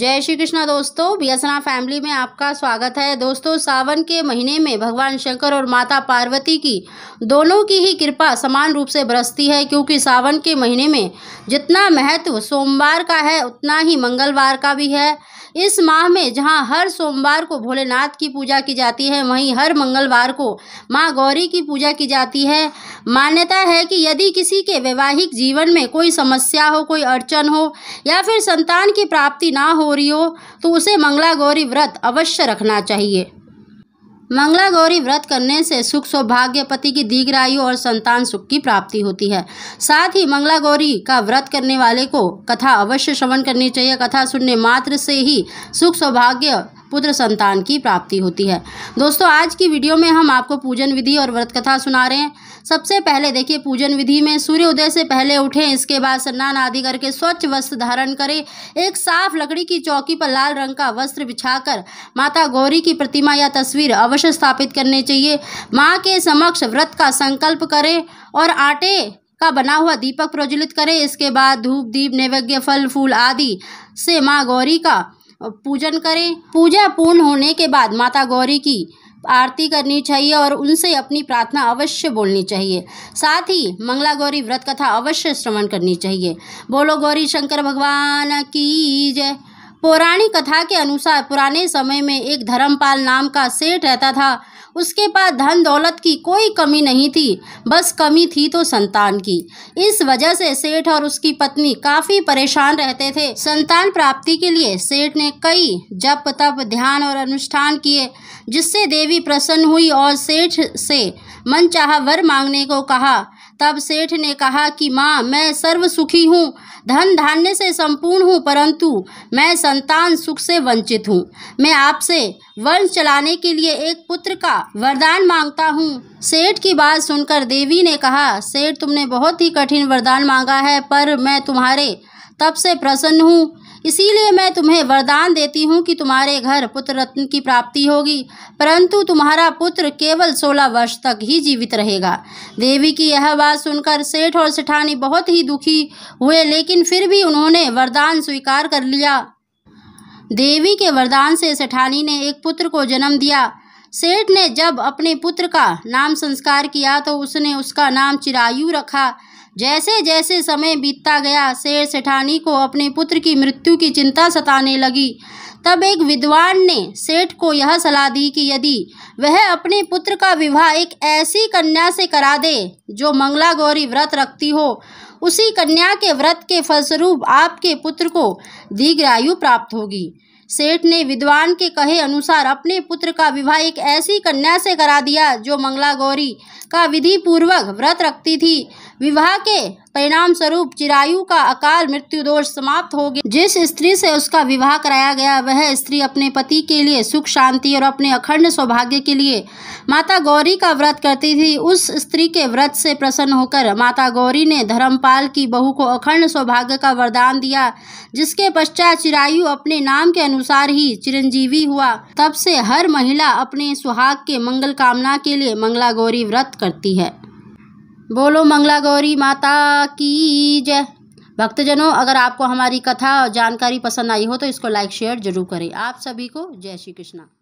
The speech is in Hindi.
जय श्री कृष्णा दोस्तों बियसना फैमिली में आपका स्वागत है दोस्तों सावन के महीने में भगवान शंकर और माता पार्वती की दोनों की ही कृपा समान रूप से बरसती है क्योंकि सावन के महीने में जितना महत्व सोमवार का है उतना ही मंगलवार का भी है इस माह में जहां हर सोमवार को भोलेनाथ की पूजा की जाती है वहीं हर मंगलवार को माँ गौरी की पूजा की जाती है मान्यता है कि यदि किसी के वैवाहिक जीवन में कोई समस्या हो कोई अड़चन हो या फिर संतान की प्राप्ति ना हो रही हो तो उसे मंगला गौरी व्रत अवश्य रखना चाहिए मंगला गौरी व्रत करने से सुख सौभाग्य पति की दीर्घायु और संतान सुख की प्राप्ति होती है साथ ही मंगला गौरी का व्रत करने वाले को कथा अवश्य श्रवण करनी चाहिए कथा सुनने मात्र से ही सुख सौभाग्य पुत्र संतान की प्राप्ति होती है दोस्तों आज की वीडियो में हम आपको पूजन विधि और व्रत कथा सुना रहे हैं सबसे पहले देखिए पूजन विधि में सूर्य उदय से पहले उठें इसके बाद स्नान आदि करके स्वच्छ वस्त्र धारण करें एक साफ लकड़ी की चौकी पर लाल रंग का वस्त्र बिछाकर माता गौरी की प्रतिमा या तस्वीर अवश्य स्थापित करने चाहिए माँ के समक्ष व्रत का संकल्प करें और आटे का बना हुआ दीपक प्रज्वलित करें इसके बाद धूप दीप नैवेद्य फल फूल आदि से माँ गौरी का पूजन करें पूजा पूर्ण होने के बाद माता गौरी की आरती करनी चाहिए और उनसे अपनी प्रार्थना अवश्य बोलनी चाहिए साथ ही मंगला गौरी व्रत कथा अवश्य श्रवण करनी चाहिए बोलो गौरी शंकर भगवान की जय पौराणिक कथा के अनुसार पुराने समय में एक धर्मपाल नाम का सेठ रहता था उसके पास धन दौलत की कोई कमी नहीं थी बस कमी थी तो संतान की इस वजह से सेठ और उसकी पत्नी काफ़ी परेशान रहते थे संतान प्राप्ति के लिए सेठ ने कई जप तप ध्यान और अनुष्ठान किए जिससे देवी प्रसन्न हुई और सेठ से मनचाहा वर मांगने को कहा तब सेठ ने कहा कि माँ मैं सर्व सुखी हूँ धन धान्य से संपूर्ण हूँ परंतु मैं संतान सुख से वंचित हूँ मैं आपसे वंश चलाने के लिए एक पुत्र का वरदान मांगता हूँ सेठ की बात सुनकर देवी ने कहा सेठ तुमने बहुत ही कठिन वरदान मांगा है पर मैं तुम्हारे तब से प्रसन्न हूँ इसीलिए मैं तुम्हें वरदान देती हूँ कि तुम्हारे घर पुत्र रत्न की प्राप्ति होगी परंतु तुम्हारा पुत्र केवल सोलह वर्ष तक ही जीवित रहेगा देवी की यह बात सुनकर सेठ और सेठानी बहुत ही दुखी हुए लेकिन फिर भी उन्होंने वरदान स्वीकार कर लिया देवी के वरदान से सेठानी ने एक पुत्र को जन्म दिया सेठ ने जब अपने पुत्र का नाम संस्कार किया तो उसने उसका नाम चिरायु रखा जैसे जैसे समय बीतता गया शेर सेठानी को अपने पुत्र की मृत्यु की चिंता सताने लगी तब एक विद्वान ने सेठ को यह सलाह दी कि यदि वह अपने पुत्र का विवाह एक ऐसी कन्या से करा दे जो मंगला गौरी व्रत रखती हो उसी कन्या के व्रत के फलस्वरूप आपके पुत्र को दीर्घायु प्राप्त होगी सेठ ने विद्वान के कहे अनुसार अपने पुत्र का विवाह एक ऐसी कन्या से करा दिया जो मंगला गौरी का विधि पूर्वक व्रत रखती थी विवाह के परिणाम स्वरूप चिरायु का अकाल मृत्यु दोष समाप्त हो गया जिस स्त्री से उसका विवाह कराया गया वह स्त्री अपने पति के लिए सुख शांति और अपने अखंड सौभाग्य के लिए माता गौरी का व्रत करती थी उस स्त्री के व्रत से प्रसन्न होकर माता गौरी ने धर्मपाल की बहू को अखंड सौभाग्य का वरदान दिया जिसके पश्चात चिरायु अपने नाम के अनुसार ही चिरंजीवी हुआ तब से हर महिला अपने सुहाग के मंगल कामना के लिए मंगला गौरी व्रत करती है बोलो मंगला गौरी माता की जय भक्तजनों अगर आपको हमारी कथा और जानकारी पसंद आई हो तो इसको लाइक शेयर जरूर करें आप सभी को जय श्री कृष्णा